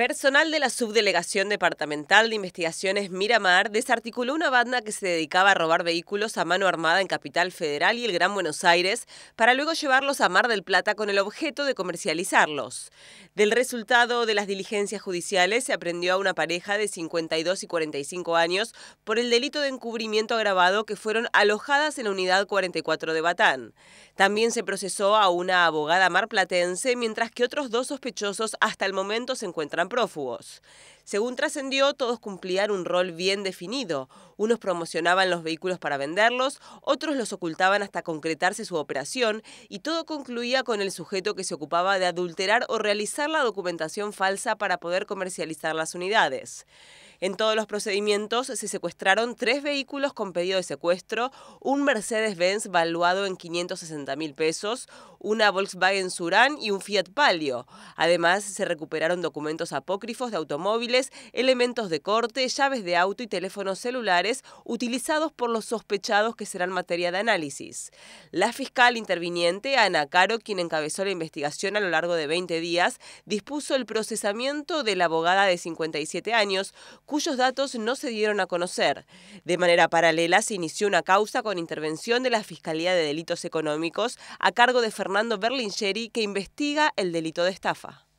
Personal de la Subdelegación Departamental de Investigaciones Miramar desarticuló una banda que se dedicaba a robar vehículos a mano armada en Capital Federal y el Gran Buenos Aires para luego llevarlos a Mar del Plata con el objeto de comercializarlos. Del resultado de las diligencias judiciales se aprendió a una pareja de 52 y 45 años por el delito de encubrimiento agravado que fueron alojadas en la unidad 44 de Batán. También se procesó a una abogada marplatense mientras que otros dos sospechosos hasta el momento se encuentran prófugos. Según trascendió, todos cumplían un rol bien definido. Unos promocionaban los vehículos para venderlos, otros los ocultaban hasta concretarse su operación y todo concluía con el sujeto que se ocupaba de adulterar o realizar la documentación falsa para poder comercializar las unidades. En todos los procedimientos se secuestraron tres vehículos con pedido de secuestro, un Mercedes-Benz valuado en 560 mil pesos, una Volkswagen Suran y un Fiat Palio. Además, se recuperaron documentos apócrifos de automóviles elementos de corte, llaves de auto y teléfonos celulares utilizados por los sospechados que serán materia de análisis. La fiscal interviniente, Ana Caro, quien encabezó la investigación a lo largo de 20 días, dispuso el procesamiento de la abogada de 57 años, cuyos datos no se dieron a conocer. De manera paralela, se inició una causa con intervención de la Fiscalía de Delitos Económicos a cargo de Fernando Berlingeri, que investiga el delito de estafa.